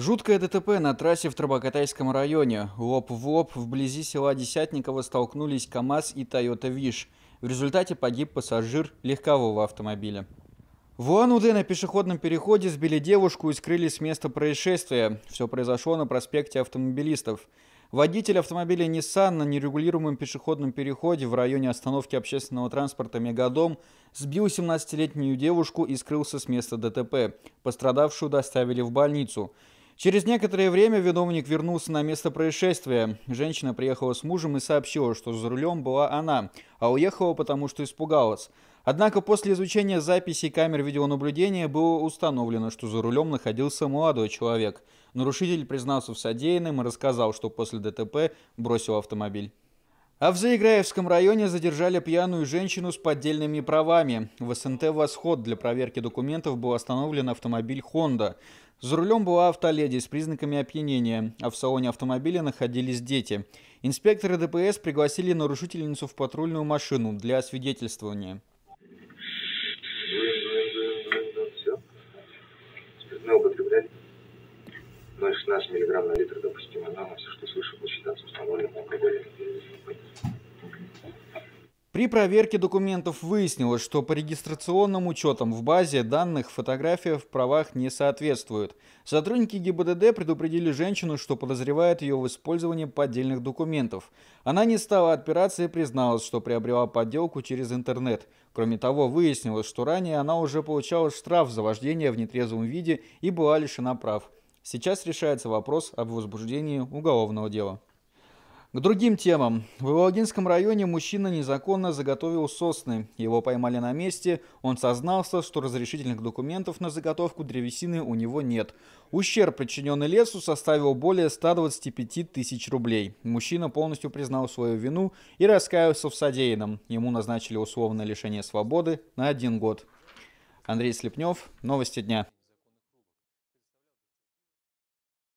Жуткое ДТП на трассе в Трабокатайском районе. Лоб в лоб вблизи села Десятниково столкнулись КАМАЗ и Тойота Виш. В результате погиб пассажир легкового автомобиля. В Улан-Удэ на пешеходном переходе сбили девушку и скрыли с места происшествия. Все произошло на проспекте автомобилистов. Водитель автомобиля Nissan на нерегулируемом пешеходном переходе в районе остановки общественного транспорта «Мегадом» сбил 17-летнюю девушку и скрылся с места ДТП. Пострадавшую доставили в больницу. Через некоторое время виновник вернулся на место происшествия. Женщина приехала с мужем и сообщила, что за рулем была она, а уехала потому, что испугалась. Однако после изучения записей камер видеонаблюдения было установлено, что за рулем находился молодой человек. Нарушитель признался в содеянном и рассказал, что после ДТП бросил автомобиль. А в Заиграевском районе задержали пьяную женщину с поддельными правами. В СНТ «Восход» для проверки документов был остановлен автомобиль «Хонда». За рулем была автоледи с признаками опьянения, а в салоне автомобиля находились дети. Инспекторы ДПС пригласили нарушительницу в патрульную машину для освидетельствования. Спиртное употребляли 0,16 мг на литр допустимо, но все, что свыше При проверке документов выяснилось, что по регистрационным учетам в базе данных фотография в правах не соответствует. Сотрудники ГИБДД предупредили женщину, что подозревает ее в использовании поддельных документов. Она не стала отпираться и призналась, что приобрела подделку через интернет. Кроме того, выяснилось, что ранее она уже получала штраф за вождение в нетрезвом виде и была лишена прав. Сейчас решается вопрос об возбуждении уголовного дела. К другим темам. В Иволгинском районе мужчина незаконно заготовил сосны. Его поймали на месте. Он сознался, что разрешительных документов на заготовку древесины у него нет. Ущерб, причиненный лесу, составил более 125 тысяч рублей. Мужчина полностью признал свою вину и раскаялся в содеянном. Ему назначили условное лишение свободы на один год. Андрей Слепнев, Новости дня.